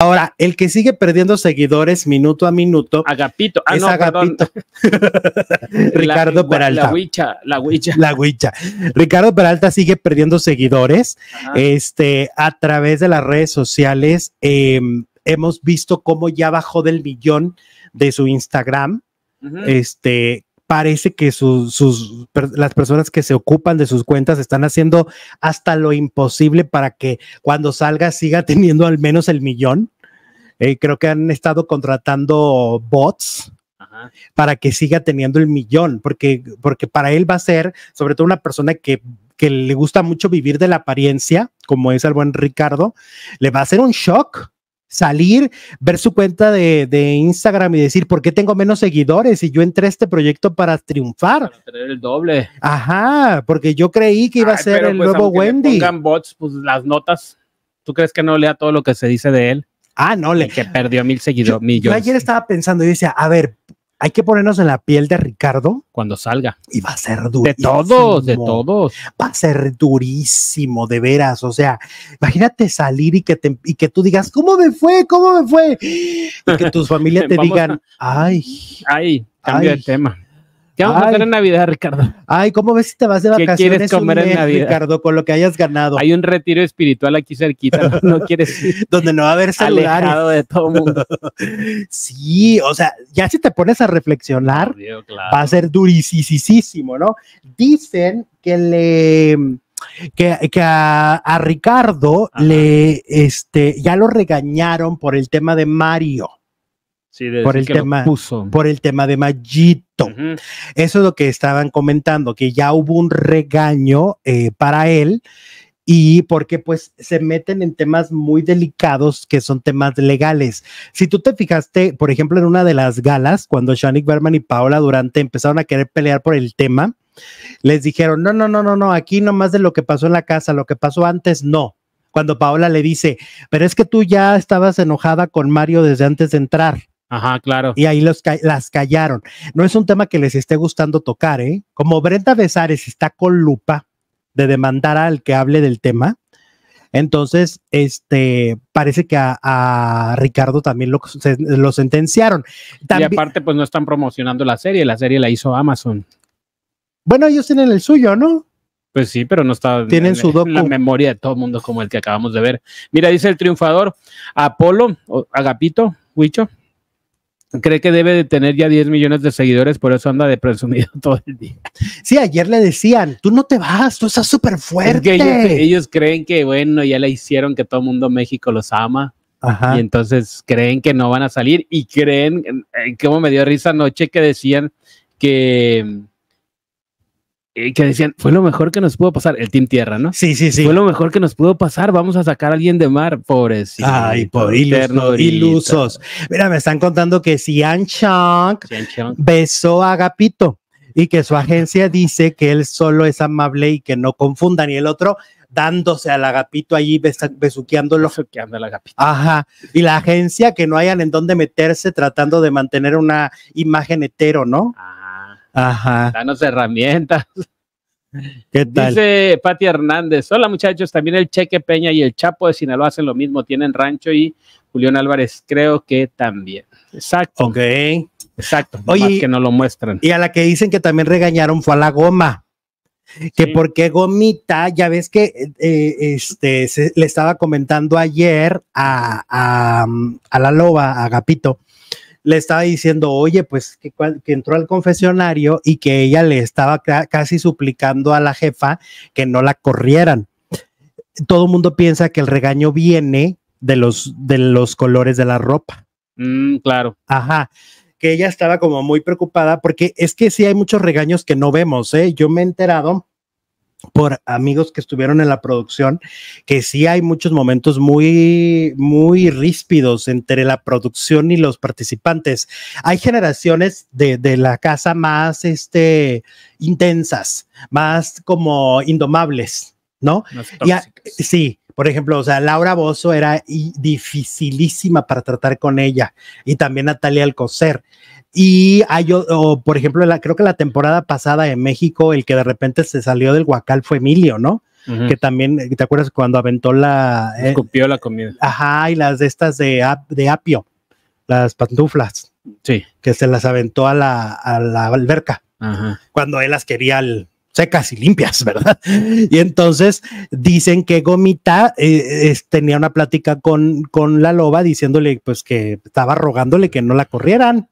Ahora, el que sigue perdiendo seguidores minuto a minuto. Agapito, ah, es Agapito. Ricardo Peralta. La huicha, la huicha. La huicha. Ricardo Peralta sigue perdiendo seguidores. Este, a través de las redes sociales, em, hemos visto cómo ya bajó del millón de su Instagram. Este, parece que sus, las personas que se ocupan de sus cuentas están haciendo hasta lo imposible para que cuando salga siga teniendo al menos el millón. Eh, creo que han estado contratando bots para que siga teniendo el millón, porque, porque para él va a ser, sobre todo una persona que, que le gusta mucho vivir de la apariencia, como es el buen Ricardo, le va a ser un shock salir, ver su cuenta de, Instagram y decir, ¿por qué tengo menos seguidores? Y yo entré a este proyecto para triunfar. Para tener el doble. Ajá, porque yo creí que iba a ser el pues, nuevo Wendy. bots, pues las notas. ¿Tú crees que no lea todo lo que se dice de él? Ah, no, le. que perdió mil seguidores, Yo ayer estaba pensando y decía, a ver, hay que ponernos en la piel de Ricardo. Cuando salga. Y va a ser duro De todos, de todos. Va a ser durísimo, de veras. O sea, imagínate salir y que, te, y que tú digas, ¿cómo me fue? ¿Cómo me fue? Y que tus familias te digan, ay. Ay, cambio ay, de tema. ¿Qué vamos a hacer en Navidad, Ricardo? Ay, ¿cómo ves si te vas de vacaciones? ¿Qué quieres comer en Navidad? Ricardo, con lo que hayas ganado. Hay un retiro espiritual aquí cerquita, no, quieres Donde no va a haber celulares. Alejado de todo mundo. sí, o sea, ya si te pones a reflexionar, va a ser durisísimo, ¿no? Dicen que le que, a, Ricardo le este ya lo regañaron por el tema de Mario por, el tema, por el tema de Mallito. Eso es lo que estaban comentando, que ya hubo un regaño eh, para él y porque pues se meten en temas muy delicados que son temas legales. Si tú te fijaste, por ejemplo, en una de las galas, cuando Shanik Berman y Paola Durante empezaron a querer pelear por el tema, les dijeron, no, no, no, no, no, aquí nomás de lo que pasó en la casa, lo que pasó antes, no. Cuando Paola le dice, pero es que tú ya estabas enojada con Mario desde antes de entrar. Ajá, claro. Y ahí los, las callaron. No es un tema que les esté gustando tocar, ¿eh? Como Brenda Besares está con lupa de demandar al que hable del tema, entonces, este, parece que a, Ricardo también lo, sentenciaron. y aparte, pues no están promocionando la serie, la serie la hizo Amazon. Bueno, ellos tienen el suyo, ¿no? Pues sí, pero no está tienen su En la memoria de todo el mundo como el que acabamos de ver. Mira, dice el triunfador, Apolo, Agapito, Huicho, cree que debe de tener ya 10 millones de seguidores, por eso anda de presumido todo el día. Sí, ayer le decían, tú no te vas, tú estás súper fuerte. ellos, creen que, bueno, ya le hicieron que todo el mundo México los ama. Ajá. Y entonces creen que no van a salir y creen, eh, como me dio risa anoche que decían que que decían, fue lo mejor que nos pudo pasar, el Team Tierra, ¿no? Sí, sí, sí. Fue lo mejor que nos pudo pasar, vamos a sacar a alguien de mar, pobres. Ay, por ilusos, Mira, me están contando que Sian Chong besó a Agapito y que su agencia dice que él solo es amable y que no confunda ni el otro, dándose al agapito allí, besuqueándolo. Besuqueando al Ajá. Y la agencia que no hayan en dónde meterse tratando de mantener una imagen hetero, ¿no? Ah, Ajá. Danos herramientas. ¿Qué tal? Dice Pati Hernández, hola muchachos, también el Cheque Peña y el Chapo de Sinaloa hacen lo mismo, tienen rancho y Julián Álvarez creo que también. Exacto. Ok. Exacto. Oye, que no lo muestran. Y a la que dicen que también regañaron fue a la goma. Que porque gomita, ya ves que eh, este, le estaba comentando ayer a, a la loba, a Gapito, le estaba diciendo, oye, pues que, entró al confesionario y que ella le estaba casi suplicando a la jefa que no la corrieran. Todo el mundo piensa que el regaño viene de los, de los colores de la ropa. Mm, claro. Ajá que ella estaba como muy preocupada porque es que sí hay muchos regaños que no vemos, ¿eh? Yo me he enterado por amigos que estuvieron en la producción, que sí hay muchos momentos muy, muy ríspidos entre la producción y los participantes. Hay generaciones de, de la casa más este, intensas, más como indomables, ¿no? sí, por ejemplo, o sea, Laura Bozo era dificilísima para tratar con ella y también Natalia Alcocer. Y hay, por ejemplo, creo que la temporada pasada en México, el que de repente se salió del Huacal fue Emilio, ¿no? Que también, eh, ¿te acuerdas cuando aventó la... Eh? Escupió la comida. Ajá, y las de estas de, de apio, las pantuflas. Sí. Que se las aventó a la, alberca. Ajá. Cuando él las quería secas y limpias, ¿verdad? Y entonces dicen que Gomita eh, tenía una plática con, con la loba diciéndole pues que estaba rogándole que no la corrieran.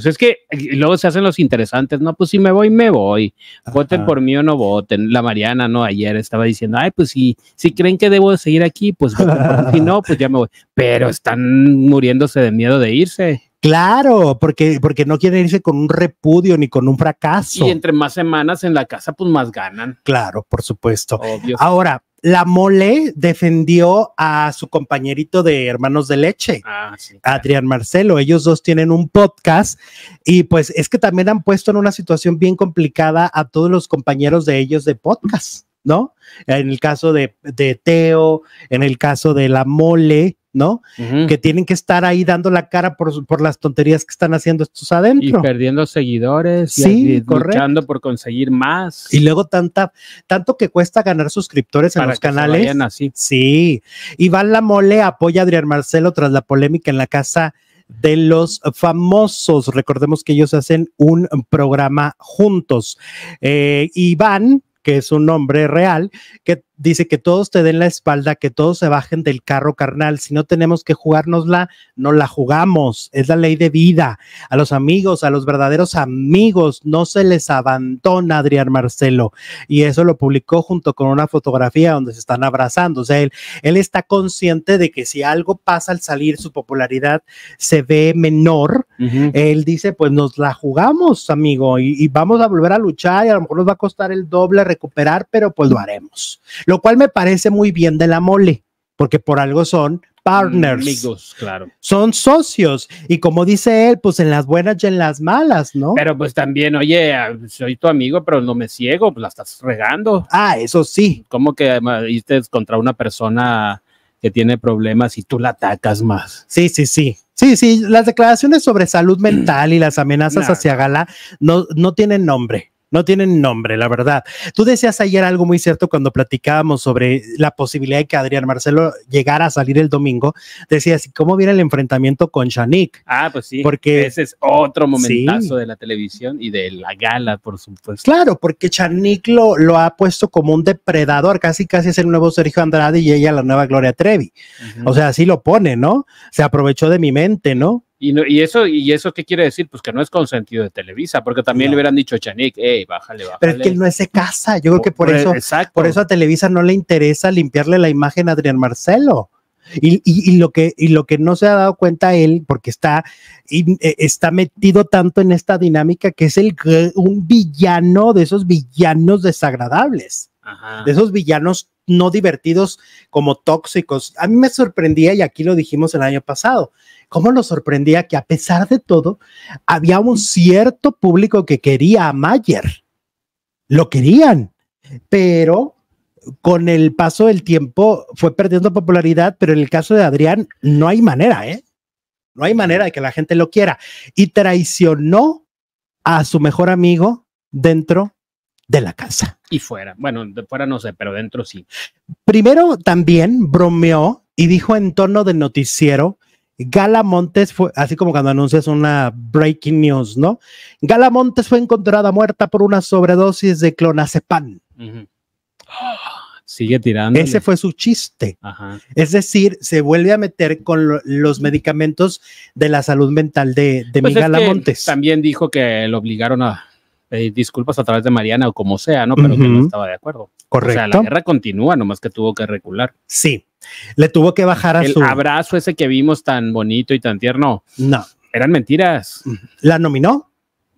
Pues es que luego se hacen los interesantes, no, pues si me voy, me voy. Voten por mí o no voten. La Mariana, no, ayer estaba diciendo, ay, pues si, si creen que debo seguir aquí, pues si no, pues ya me voy. Pero están muriéndose de miedo de irse. Claro, porque, porque no quieren irse con un repudio ni con un fracaso. Y entre más semanas en la casa, pues más ganan. Claro, por supuesto. Ahora, la mole defendió a su compañerito de Hermanos de Leche, ah, Adrián Marcelo. Ellos dos tienen un podcast y pues es que también han puesto en una situación bien complicada a todos los compañeros de ellos de podcast, ¿no? En el caso de, de Teo, en el caso de la mole, ¿no? Que tienen que estar ahí dando la cara por, las tonterías que están haciendo estos adentro. Y perdiendo seguidores, y luchando por conseguir más. Y luego tanta, tanto que cuesta ganar suscriptores en los canales. Sí. Iván La Mole apoya a Adrián Marcelo tras la polémica en la casa de los famosos. Recordemos que ellos hacen un programa juntos. Eh, Iván, que es un nombre real, que dice que todos te den la espalda, que todos se bajen del carro carnal. Si no tenemos que jugárnosla, no la jugamos. Es la ley de vida. A los amigos, a los verdaderos amigos, no se les abandona, Adrián Marcelo. Y eso lo publicó junto con una fotografía donde se están abrazando. O sea, él, él está consciente de que si algo pasa al salir, su popularidad se ve menor. Él dice, pues nos la jugamos, amigo, y, y vamos a volver a luchar y a lo mejor nos va a costar el doble recuperar, pero pues lo haremos lo cual me parece muy bien de la mole, porque por algo son partners. Amigos, claro. Son socios. Y como dice él, pues en las buenas y en las malas, ¿no? Pero pues también, oye, soy tu amigo, pero no me ciego, pues la estás regando. Ah, eso sí. Como que diste contra una persona que tiene problemas y tú la atacas más? Sí, sí, sí. Sí, sí, las declaraciones sobre salud mental y las amenazas hacia Gala no, no tienen nombre no tienen nombre, la verdad. Tú decías ayer algo muy cierto cuando platicábamos sobre la posibilidad de que Adrián Marcelo llegara a salir el domingo. Decías, ¿cómo viene el enfrentamiento con Chanik? Ah, pues sí. Porque ese es otro momentazo de la televisión y de la gala, por supuesto. Claro, porque Chanik lo, ha puesto como un depredador, casi casi es el nuevo Sergio Andrade y ella la nueva Gloria Trevi. O sea, así lo pone, ¿no? Se aprovechó de mi mente, ¿no? Y, eso, ¿Y eso qué quiere decir? Pues que no es consentido de Televisa, porque también le hubieran dicho a Chanik, hey, bájale, bájale. Pero es que él no se casa, yo creo que por, eso, por eso a Televisa no le interesa limpiarle la imagen a Adrián Marcelo. Y, lo que, y lo que no se ha dado cuenta él, porque está, e, está metido tanto en esta dinámica que es el, un villano de esos villanos desagradables, de esos villanos no divertidos como tóxicos. A mí me sorprendía, y aquí lo dijimos el año pasado, cómo nos sorprendía que a pesar de todo, había un cierto público que quería a Mayer. Lo querían, pero con el paso del tiempo fue perdiendo popularidad, pero en el caso de Adrián no hay manera, ¿eh? No hay manera de que la gente lo quiera. Y traicionó a su mejor amigo dentro de la casa. Y fuera, bueno, de fuera no sé, pero dentro sí. Primero también bromeó y dijo en tono de noticiero, Gala Montes fue, así como cuando anuncias una breaking news, ¿no? Gala Montes fue encontrada muerta por una sobredosis de clonazepam. Sigue tirando. Ese fue su chiste. Es decir, se vuelve a meter con los medicamentos de la salud mental de, de pues Montes. También dijo que lo obligaron a, eh, disculpas a través de Mariana o como sea, ¿no? Pero que no estaba de acuerdo. Correcto. O sea, la guerra continúa, nomás que tuvo que recular. Sí, le tuvo que bajar a El abrazo ese que vimos tan bonito y tan tierno. No. Eran mentiras. ¿La nominó?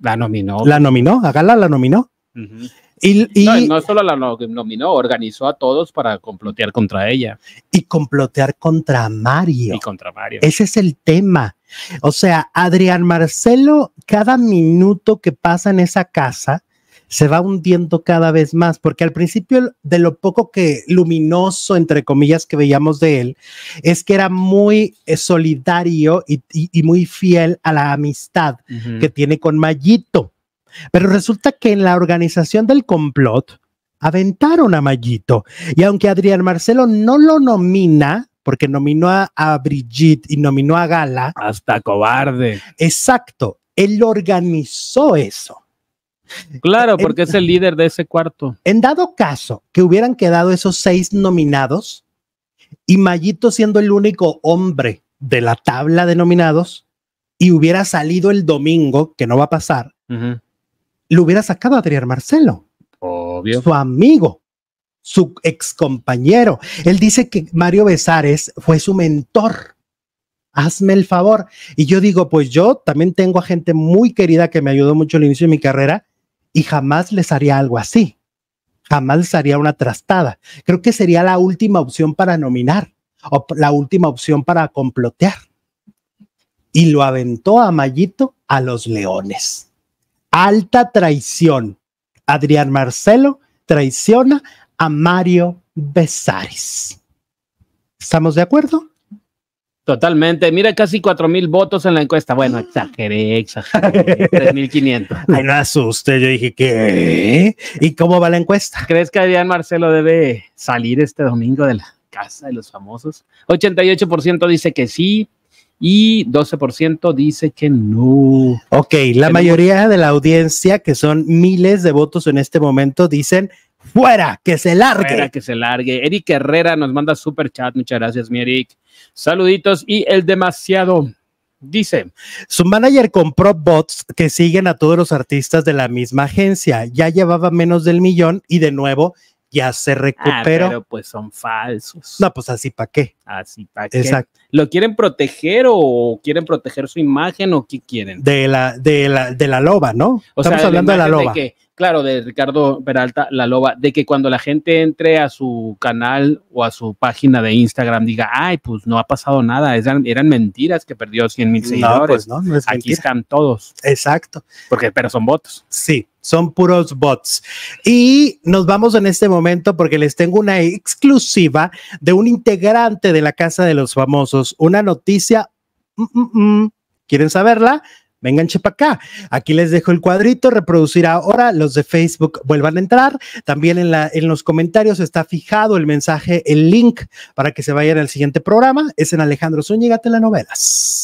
La nominó. La nominó, a Gala la nominó. y, No, no, solo la nominó, organizó a todos para complotear contra ella. Y complotear contra Mario. Y contra Mario. Ese es el tema. O sea, Adrián Marcelo, cada minuto que pasa en esa casa, se va hundiendo cada vez más, porque al principio de lo poco que luminoso, entre comillas, que veíamos de él, es que era muy eh, solidario y, muy fiel a la amistad que tiene con Mallito. Pero resulta que en la organización del complot aventaron a Mallito. y aunque Adrián Marcelo no lo nomina, porque nominó a, Brigitte y nominó a Gala. Hasta cobarde. Exacto, él organizó eso. Claro, porque es el líder de ese cuarto. En dado caso que hubieran quedado esos seis nominados y Mayito siendo el único hombre de la tabla de nominados y hubiera salido el domingo, que no va a pasar, lo hubiera sacado a Adrián Marcelo, Obvio. su amigo su ex compañero. Él dice que Mario Besares fue su mentor. Hazme el favor. Y yo digo, pues yo también tengo a gente muy querida que me ayudó mucho al inicio de mi carrera y jamás les haría algo así. Jamás les haría una trastada. Creo que sería la última opción para nominar o la última opción para complotear. Y lo aventó a Mayito a los leones. Alta traición. Adrián Marcelo traiciona a Mario Besares. ¿Estamos de acuerdo? Totalmente. Mira, casi cuatro mil votos en la encuesta. Bueno, ah. exageré, exageré. 3500. Ay, no asuste. Yo dije, que... ¿Y cómo va la encuesta? ¿Crees que Adrián Marcelo debe salir este domingo de la casa de los famosos? 88% dice que sí y 12% dice que no. Ok, la mayoría de la audiencia, que son miles de votos en este momento, dicen fuera, que se largue. Fuera, que se largue. Eric Herrera nos manda super chat. Muchas gracias, mi Eric. Saluditos y el demasiado. Dice, su manager compró bots que siguen a todos los artistas de la misma agencia. Ya llevaba menos del millón y de nuevo ya se ah, recuperó. pero pues son falsos. No, pues así para qué. Así para qué. Exacto. ¿Lo quieren proteger o quieren proteger su imagen o qué quieren? De la, de la, de la loba, ¿no? Estamos hablando de la loba claro, de Ricardo Peralta, la loba, de que cuando la gente entre a su canal o a su página de Instagram diga, ay, pues no ha pasado nada, eran, eran mentiras que perdió 100 mil pues, seguidores. Aquí están todos. Exacto. Porque, pero son votos. Sí, son puros bots. Y nos vamos en este momento porque les tengo una exclusiva de un integrante de la Casa de los Famosos, una noticia. Mm, mm, mm, ¿Quieren saberla? Vengan, para acá. Aquí les dejo el cuadrito, reproducir ahora. Los de Facebook vuelvan a entrar. También en, la, en los comentarios está fijado el mensaje, el link para que se vayan al siguiente programa. Es en Alejandro Zúñiga Telenovelas.